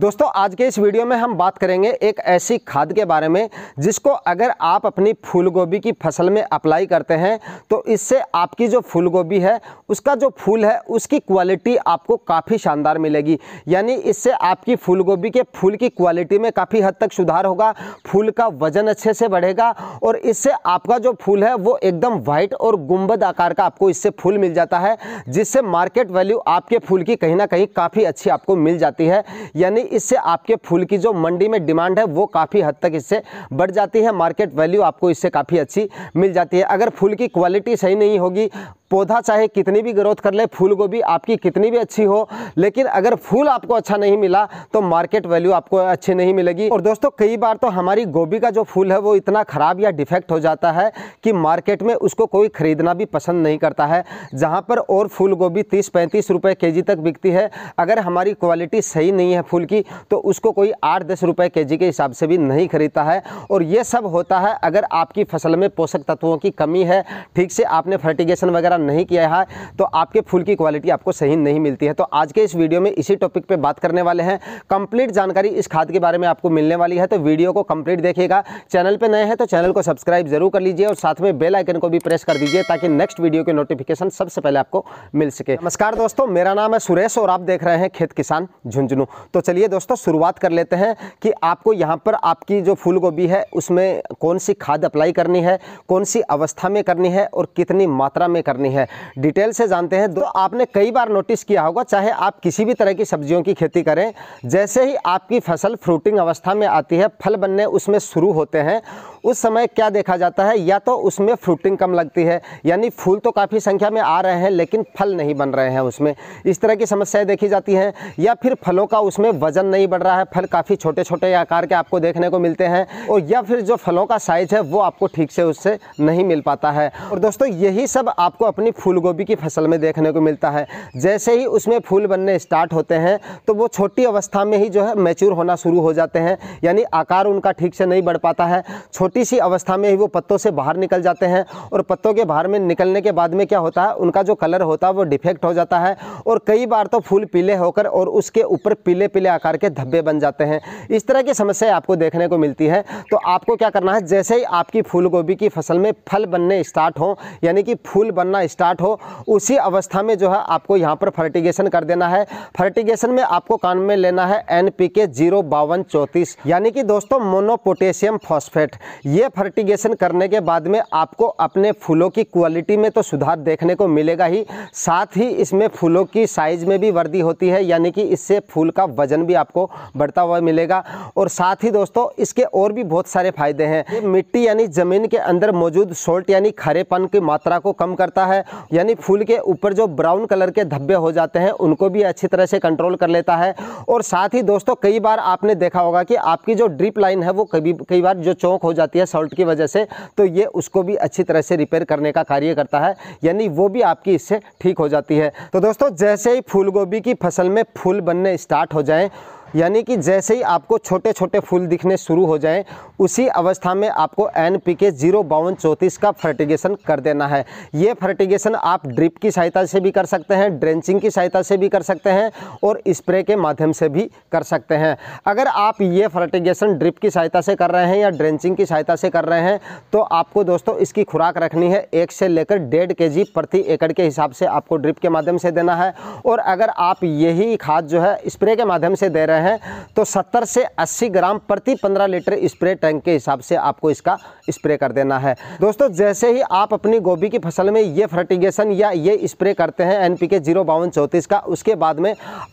दोस्तों आज के इस वीडियो में हम बात करेंगे एक ऐसी खाद के बारे में जिसको अगर आप अपनी फूलगोभी की फसल में अप्लाई करते हैं तो इससे आपकी जो फूलगोभी है उसका जो फूल है उसकी क्वालिटी आपको काफ़ी शानदार मिलेगी यानी इससे आपकी फूलगोभी के फूल की क्वालिटी में काफ़ी हद तक सुधार होगा फूल का वजन अच्छे से बढ़ेगा और इससे आपका जो फूल है वो एकदम वाइट और गुम्बद आकार का आपको इससे फूल मिल जाता है जिससे मार्केट वैल्यू आपके फूल की कहीं ना कहीं काफ़ी अच्छी आपको मिल जाती है यानी यानी इससे आपके फूल की जो मंडी में डिमांड है वो काफ़ी हद तक इससे बढ़ जाती है मार्केट वैल्यू आपको इससे काफ़ी अच्छी मिल जाती है अगर फूल की क्वालिटी सही नहीं होगी पौधा चाहे कितनी भी ग्रोथ कर ले फूल गोभी आपकी कितनी भी अच्छी हो लेकिन अगर फूल आपको अच्छा नहीं मिला तो मार्केट वैल्यू आपको अच्छी नहीं मिलेगी और दोस्तों कई बार तो हमारी गोभी का जो फूल है वो इतना ख़राब या डिफेक्ट हो जाता है कि मार्केट में उसको कोई ख़रीदना भी पसंद नहीं करता है जहाँ पर और फूल गोभी तीस पैंतीस रुपये के जी तक बिकती है अगर हमारी क्वालिटी सही नहीं है फूल की तो उसको कोई आठ दस रुपये के जी के हिसाब से भी नहीं खरीदता है और ये सब होता है अगर आपकी फसल में पोषक तत्वों की कमी है ठीक से आपने फर्टिगेशन वगैरह नहीं किया है तो आपके फूल की क्वालिटी आपको सही नहीं मिलती है तो आज के इस वीडियो में इसी टॉपिक पर बात करने वाले हैं कंप्लीट जानकारी इस खाद के बारे में आपको मिलने वाली है तो वीडियो को कंप्लीट देखिएगा चैनल पर नए हैं तो चैनल को सब्सक्राइब जरूर कर लीजिए और साथ में बेल आइकन को भी प्रेस कर दीजिए ताकि नेक्स्ट वीडियो के नोटिफिकेशन सबसे पहले आपको मिल सके नमस्कार दोस्तों मेरा नाम है सुरेश और आप देख रहे हैं खेत किसान झुंझुनू तो चलिए दोस्तों शुरुआत कर लेते हैं कि आपको यहाँ पर आपकी जो फूल गोभी है उसमें कौन सी खाद अप्लाई करनी है कौन सी अवस्था में करनी है और कितनी मात्रा में करनी है नहीं है डिटेल से जानते हैं तो आपने कई बार नोटिस किया होगा चाहे आप किसी भी तरह की सब्जियों की खेती करें जैसे ही आपकी फसल फ्रूटिंग अवस्था में आती है फल बनने उसमें शुरू होते हैं उस समय क्या देखा जाता है या तो उसमें फ्रूटिंग कम लगती है यानी फूल तो काफ़ी संख्या में आ रहे हैं लेकिन फल नहीं बन रहे हैं उसमें इस तरह की समस्याएं देखी जाती हैं या फिर फलों का उसमें वजन नहीं बढ़ रहा है फल काफ़ी छोटे छोटे आकार के आपको देखने को मिलते हैं और या फिर जो फलों का साइज़ है वो आपको ठीक से उससे नहीं मिल पाता है और दोस्तों यही सब आपको अपनी फूल की फसल में देखने को मिलता है जैसे ही उसमें फूल बनने स्टार्ट होते हैं तो वो छोटी अवस्था में ही जो है मैच्योर होना शुरू हो जाते हैं यानी आकार उनका ठीक से नहीं बढ़ पाता है छोटे छोटी सी अवस्था में ही वो पत्तों से बाहर निकल जाते हैं और पत्तों के बाहर में निकलने के बाद में क्या होता है उनका जो कलर होता है वो डिफेक्ट हो जाता है और कई बार तो फूल पीले होकर और उसके ऊपर पीले पीले आकार के धब्बे बन जाते हैं इस तरह की समस्या आपको देखने को मिलती है तो आपको क्या करना है जैसे ही आपकी फूल गोभी की फसल में फल बनने स्टार्ट हो यानी कि फूल बनना स्टार्ट हो उसी अवस्था में जो है आपको यहाँ पर फर्टिगेशन कर देना है फर्टिगेशन में आपको कान में लेना है एन पी के जीरो बावन चौंतीस यानी कि दोस्तों मोनोपोटेशियम फॉस्फेट ये फर्टिगेशन करने के बाद में आपको अपने फूलों की क्वालिटी में तो सुधार देखने को मिलेगा ही साथ ही इसमें फूलों की साइज़ में भी वृद्धि होती है यानी कि इससे फूल का वजन भी आपको बढ़ता हुआ मिलेगा और साथ ही दोस्तों इसके और भी बहुत सारे फायदे हैं मिट्टी यानी ज़मीन के अंदर मौजूद सोल्ट यानी खरेपन की मात्रा को कम करता है यानी फूल के ऊपर जो ब्राउन कलर के धब्बे हो जाते हैं उनको भी अच्छी तरह से कंट्रोल कर लेता है और साथ ही दोस्तों कई बार आपने देखा होगा कि आपकी जो ड्रिप लाइन है वो कभी कई बार जो चौंक हो जाती जाती है सॉल्ट की वजह से तो ये उसको भी अच्छी तरह से रिपेयर करने का कार्य करता है यानी वो भी आपकी इससे ठीक हो जाती है तो दोस्तों जैसे ही फूल की फसल में फूल बनने स्टार्ट हो जाएँ यानी कि जैसे ही आपको छोटे छोटे फूल दिखने शुरू हो जाएं उसी अवस्था में आपको एन पी के जीरो बावन चौंतीस का फर्टिगेशन कर देना है ये फर्टिगेशन आप ड्रिप की सहायता से भी कर सकते हैं ड्रेंचिंग की सहायता से भी कर सकते हैं और स्प्रे के माध्यम से भी कर सकते हैं अगर आप ये फर्टिगेशन ड्रिप की सहायता से कर रहे हैं या ड्रेंचिंग की सहायता से कर रहे हैं तो आपको दोस्तों इसकी खुराक रखनी है एक से लेकर डेढ़ के जी प्रति एकड़ के हिसाब से आपको ड्रिप के माध्यम से देना है और अगर आप यही खाद जो है स्प्रे के माध्यम से दे रहे हैं हैं तो 70 से 80 ग्राम प्रति 15 लीटर स्प्रे टैंक के हिसाब से आपको इसका स्प्रे कर देना है दोस्तों जैसे ही आप अपनी गोभी की फसल में ये फर्टिगेशन या ये स्प्रे करते हैं एन पी के का उसके बाद में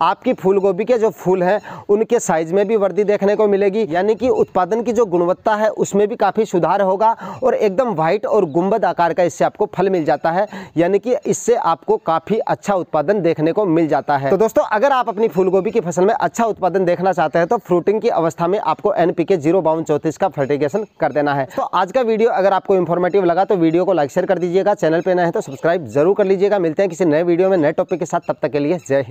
आपकी फूल गोभी के जो फूल हैं उनके साइज में भी वृद्धि देखने को मिलेगी यानी कि उत्पादन की जो गुणवत्ता है उसमें भी काफ़ी सुधार होगा और एकदम व्हाइट और गुम्बद आकार का इससे आपको फल मिल जाता है यानी कि इससे आपको काफ़ी अच्छा उत्पादन देखने को मिल जाता है तो दोस्तों अगर आप अपनी फूलगोभी की फसल में अच्छा उत्पादन परिवर्तन देखना चाहते हैं तो फ्रूटिंग की अवस्था में आपको एनपी के जीरो बावन चौतीस का फर्टिगेशन कर देना है तो आज का वीडियो अगर आपको इन्फॉर्मेटिव लगा तो वीडियो को लाइक शेयर कर दीजिएगा चैनल पर ना है तो सब्सक्राइब जरूर कर लीजिएगा मिलते हैं किसी नए वीडियो में नए टॉपिक के साथ तब तक के लिए जय हिंद